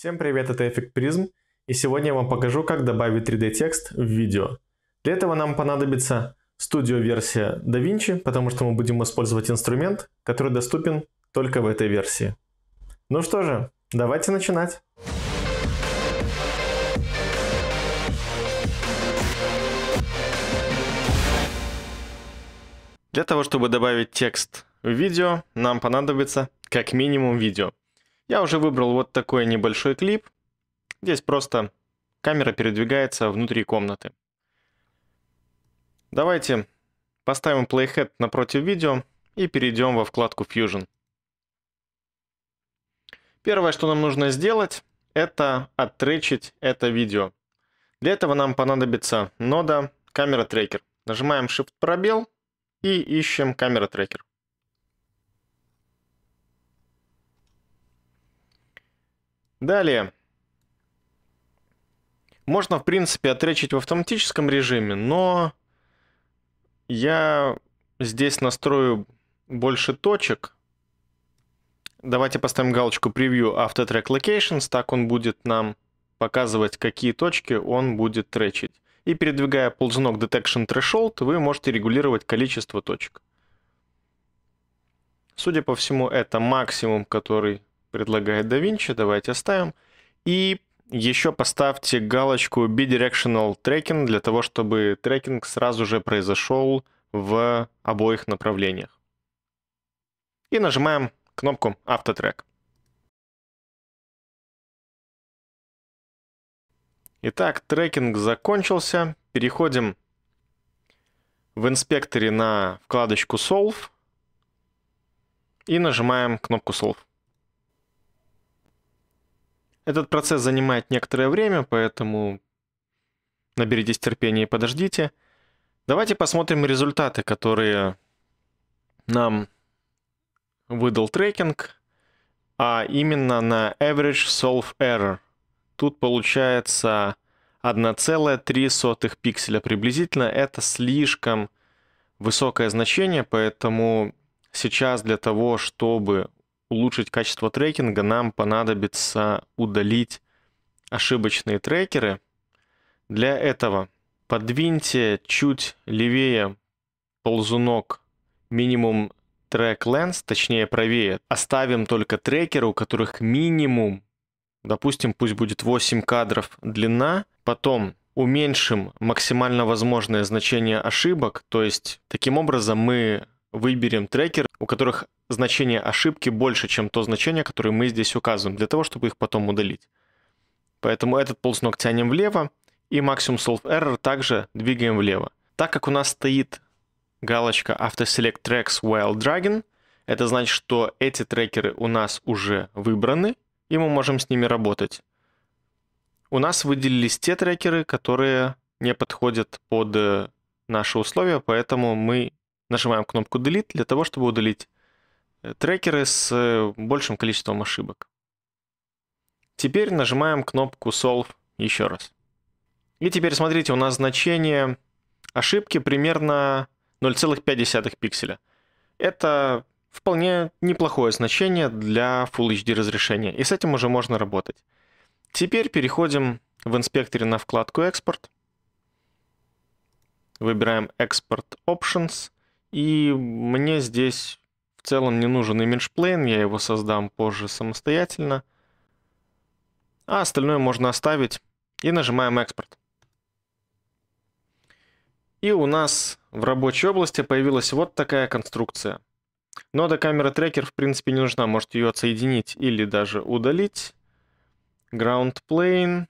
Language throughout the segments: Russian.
Всем привет, это эффект призм, и сегодня я вам покажу, как добавить 3D текст в видео. Для этого нам понадобится студио-версия DaVinci, потому что мы будем использовать инструмент, который доступен только в этой версии. Ну что же, давайте начинать. Для того, чтобы добавить текст в видео, нам понадобится как минимум видео. Я уже выбрал вот такой небольшой клип. Здесь просто камера передвигается внутри комнаты. Давайте поставим Playhead напротив видео и перейдем во вкладку Fusion. Первое, что нам нужно сделать, это оттречить это видео. Для этого нам понадобится нода камера трекер. Нажимаем Shift пробел и ищем камера трекер. Далее. Можно, в принципе, отречить в автоматическом режиме, но я здесь настрою больше точек. Давайте поставим галочку превью Autotrack Locations, так он будет нам показывать, какие точки он будет тречить. И передвигая ползунок Detection Threshold, вы можете регулировать количество точек. Судя по всему, это максимум, который предлагает Da Vinci, давайте оставим. И еще поставьте галочку bidirectional tracking для того, чтобы трекинг сразу же произошел в обоих направлениях. И нажимаем кнопку автотрек. Итак, трекинг закончился. Переходим в инспекторе на вкладочку Solve и нажимаем кнопку Solve. Этот процесс занимает некоторое время, поэтому наберитесь терпения и подождите. Давайте посмотрим результаты, которые нам выдал трекинг, а именно на Average Solve Error. Тут получается 1,3 пикселя приблизительно. Это слишком высокое значение, поэтому сейчас для того, чтобы улучшить качество трекинга, нам понадобится удалить ошибочные трекеры. Для этого подвиньте чуть левее ползунок минимум трек length, точнее правее. Оставим только трекеры, у которых минимум, допустим, пусть будет 8 кадров длина. Потом уменьшим максимально возможное значение ошибок, то есть таким образом мы выберем трекер, у которых значение ошибки больше, чем то значение, которое мы здесь указываем, для того, чтобы их потом удалить. Поэтому этот ползунок тянем влево, и максимум solve error также двигаем влево. Так как у нас стоит галочка After Select Tracks While Dragging, это значит, что эти трекеры у нас уже выбраны, и мы можем с ними работать. У нас выделились те трекеры, которые не подходят под э, наши условия, поэтому мы нажимаем кнопку Delete для того, чтобы удалить э, трекеры с э, большим количеством ошибок. Теперь нажимаем кнопку Solve еще раз. И теперь смотрите, у нас значение ошибки примерно 0,5 пикселя. Это вполне неплохое значение для Full HD разрешения, и с этим уже можно работать. Теперь переходим в инспекторе на вкладку «Экспорт». Выбираем Export Options», и мне здесь в целом не нужен имиджплейн, я его создам позже самостоятельно. А остальное можно оставить. И нажимаем экспорт. И у нас в рабочей области появилась вот такая конструкция. Нода камера трекер в принципе не нужна, можете ее отсоединить или даже удалить. Ground Plane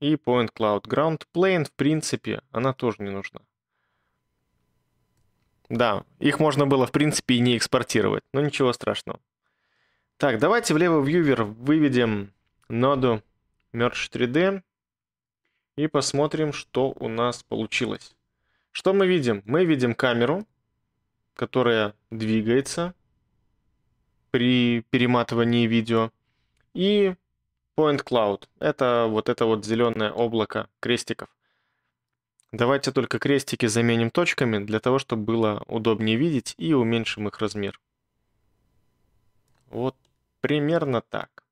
и Point Cloud. Ground Plane в принципе она тоже не нужна. Да, их можно было, в принципе, и не экспортировать, но ничего страшного. Так, давайте в левый вьювер выведем ноду Merge 3D и посмотрим, что у нас получилось. Что мы видим? Мы видим камеру, которая двигается при перематывании видео, и Point Cloud. Это вот это вот зеленое облако крестиков. Давайте только крестики заменим точками, для того, чтобы было удобнее видеть, и уменьшим их размер. Вот примерно так.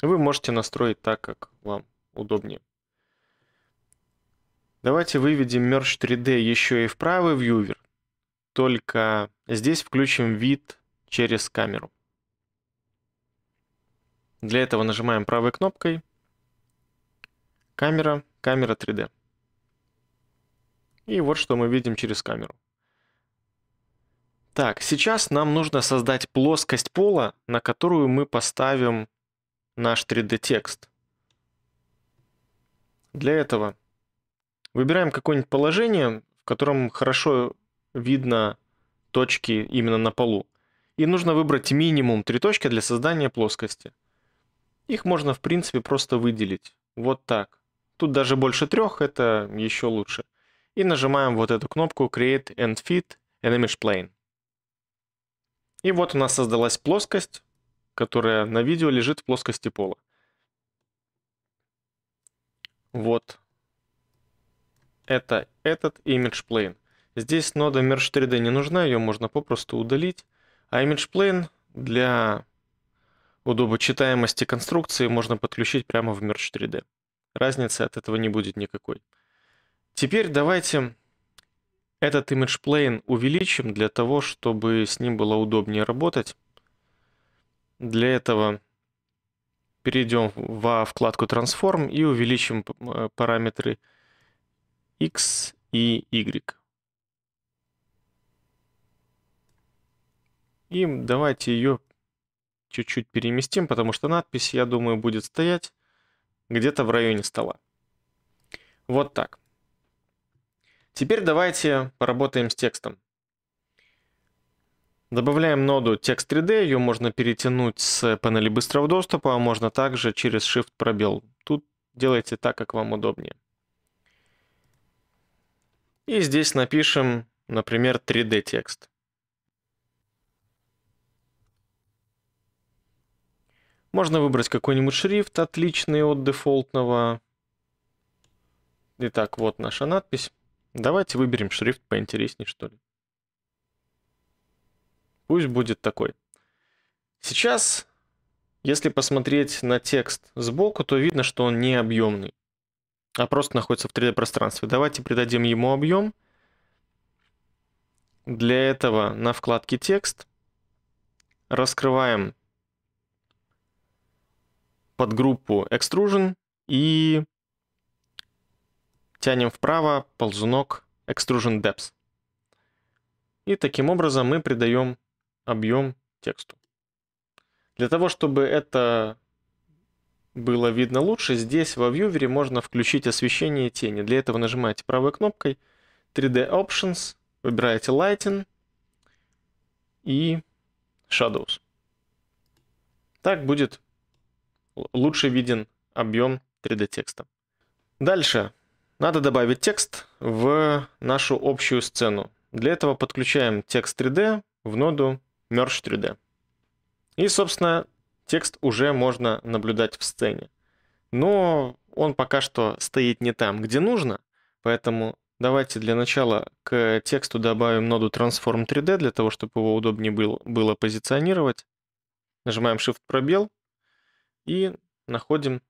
Вы можете настроить так, как вам удобнее. Давайте выведем Merge 3D еще и в правый вьювер, только здесь включим вид через камеру. Для этого нажимаем правой кнопкой «Камера», «Камера 3D». И вот что мы видим через камеру. Так, сейчас нам нужно создать плоскость пола, на которую мы поставим наш 3D-текст. Для этого выбираем какое-нибудь положение, в котором хорошо видно точки именно на полу. И нужно выбрать минимум три точки для создания плоскости. Их можно, в принципе, просто выделить. Вот так. Тут даже больше трех, это еще лучше и нажимаем вот эту кнопку Create and Fit an Image Plane. И вот у нас создалась плоскость, которая на видео лежит в плоскости пола. Вот. Это этот Image Plane. Здесь нода Merge 3D не нужна, ее можно попросту удалить. А Image Plane для удобочитаемости конструкции можно подключить прямо в Merge 3D. Разницы от этого не будет никакой. Теперь давайте этот image plane увеличим для того, чтобы с ним было удобнее работать. Для этого перейдем во вкладку Transform и увеличим э, параметры X и Y. И давайте ее чуть-чуть переместим, потому что надпись, я думаю, будет стоять где-то в районе стола. Вот так. Теперь давайте поработаем с текстом. Добавляем ноду текст 3D, ее можно перетянуть с панели быстрого доступа, а можно также через Shift пробел. Тут делайте так, как вам удобнее. И здесь напишем, например, 3D текст. Можно выбрать какой-нибудь шрифт, отличный от дефолтного. Итак, вот наша надпись. Давайте выберем шрифт поинтереснее, что ли. Пусть будет такой. Сейчас, если посмотреть на текст сбоку, то видно, что он не объемный, а просто находится в 3D-пространстве. Давайте придадим ему объем. Для этого на вкладке «Текст» раскрываем подгруппу «Extrusion» и Тянем вправо ползунок Extrusion Depth. И таким образом мы придаем объем тексту. Для того, чтобы это было видно лучше, здесь во вьювере можно включить освещение тени. Для этого нажимаете правой кнопкой 3D Options, выбираете Lighting и Shadows. Так будет лучше виден объем 3D текста. Дальше надо добавить текст в нашу общую сцену. Для этого подключаем текст 3D в ноду Merge 3D. И, собственно, текст уже можно наблюдать в сцене. Но он пока что стоит не там, где нужно, поэтому давайте для начала к тексту добавим ноду Transform 3D, для того, чтобы его удобнее было, позиционировать. Нажимаем Shift-пробел и находим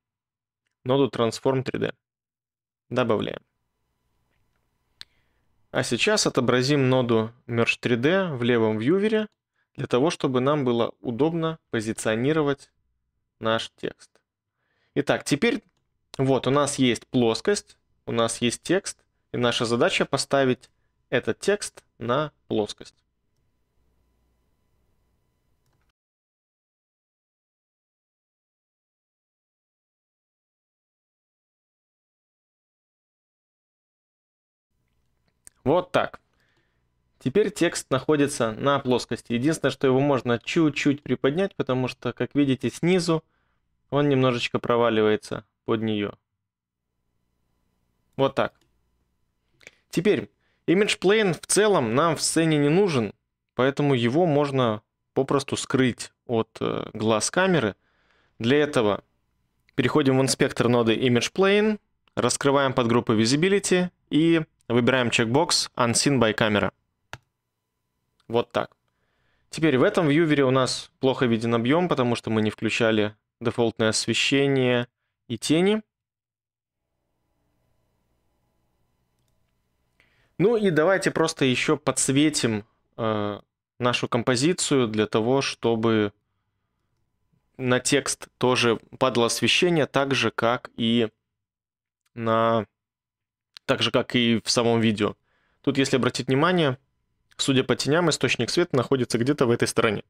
ноду Transform 3D. Добавляем. А сейчас отобразим ноду Merge 3D в левом вьювере, для того, чтобы нам было удобно позиционировать наш текст. Итак, теперь вот у нас есть плоскость, у нас есть текст, и наша задача поставить этот текст на плоскость. Вот так. Теперь текст находится на плоскости. Единственное, что его можно чуть-чуть приподнять, потому что, как видите, снизу он немножечко проваливается под нее. Вот так. Теперь, image plane в целом нам в сцене не нужен, поэтому его можно попросту скрыть от э, глаз камеры. Для этого переходим в инспектор ноды image plane, раскрываем подгруппу visibility и Выбираем чекбокс Unseen by Camera. Вот так. Теперь в этом вьювере у нас плохо виден объем, потому что мы не включали дефолтное освещение и тени. Ну и давайте просто еще подсветим э, нашу композицию для того, чтобы на текст тоже падало освещение, так же как и на так же, как и в самом видео. Тут, если обратить внимание, судя по теням, источник света находится где-то в этой стороне.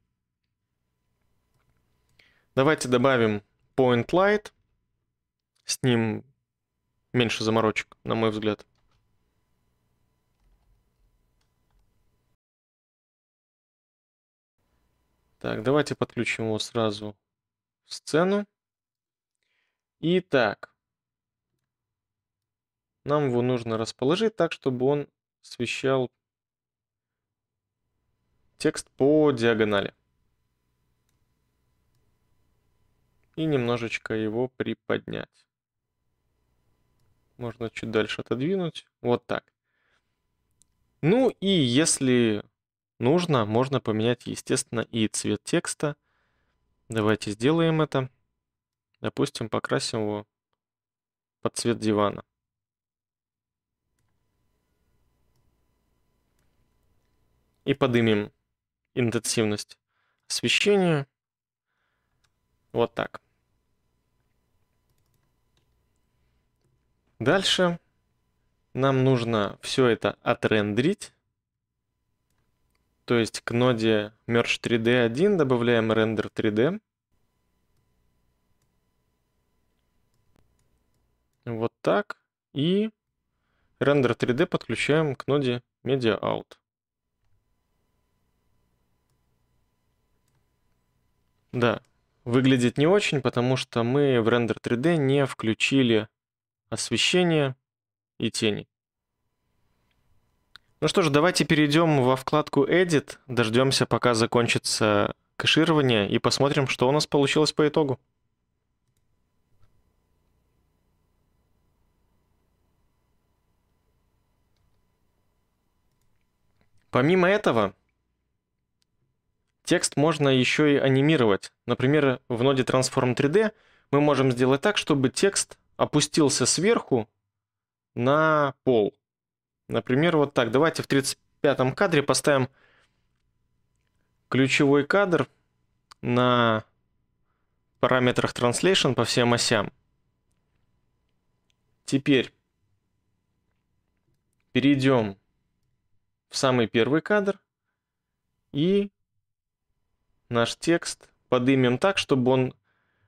Давайте добавим Point Light. С ним меньше заморочек, на мой взгляд. Так, давайте подключим его сразу в сцену. Итак, нам его нужно расположить так, чтобы он освещал текст по диагонали. И немножечко его приподнять. Можно чуть дальше отодвинуть. Вот так. Ну и если нужно, можно поменять, естественно, и цвет текста. Давайте сделаем это. Допустим, покрасим его под цвет дивана. и подымем интенсивность освещения. Вот так. Дальше нам нужно все это отрендерить. То есть к ноде Merge 3D1 добавляем Render 3D. Вот так. И Render 3D подключаем к ноде Media Out. Да, выглядит не очень, потому что мы в рендер 3D не включили освещение и тени. Ну что ж, давайте перейдем во вкладку Edit, дождемся, пока закончится кэширование, и посмотрим, что у нас получилось по итогу. Помимо этого, Текст можно еще и анимировать. Например, в ноде Transform 3D мы можем сделать так, чтобы текст опустился сверху на пол. Например, вот так. Давайте в 35 кадре поставим ключевой кадр на параметрах translation по всем осям. Теперь перейдем в самый первый кадр и наш текст подымем так, чтобы он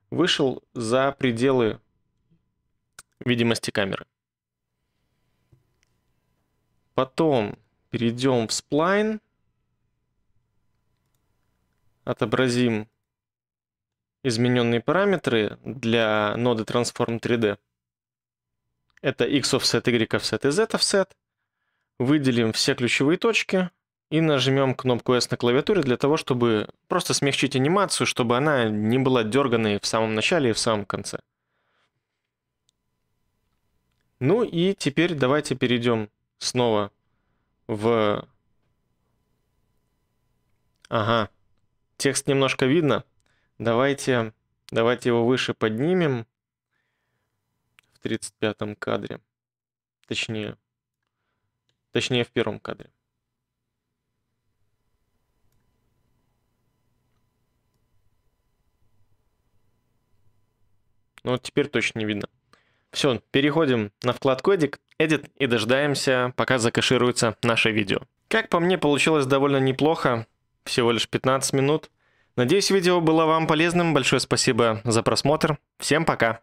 вышел за пределы видимости камеры. Потом перейдем в сплайн, отобразим измененные параметры для ноды Transform 3D. Это x offset, y offset и z offset. Выделим все ключевые точки – и нажмем кнопку S на клавиатуре для того, чтобы просто смягчить анимацию, чтобы она не была дерганной в самом начале и в самом конце. Ну и теперь давайте перейдем снова в... Ага, текст немножко видно. Давайте, давайте его выше поднимем в 35 кадре. Точнее, точнее в первом кадре. но вот теперь точно не видно. Все, переходим на вкладку Edit, Edit и дожидаемся, пока закашируется наше видео. Как по мне, получилось довольно неплохо, всего лишь 15 минут. Надеюсь, видео было вам полезным. Большое спасибо за просмотр. Всем пока!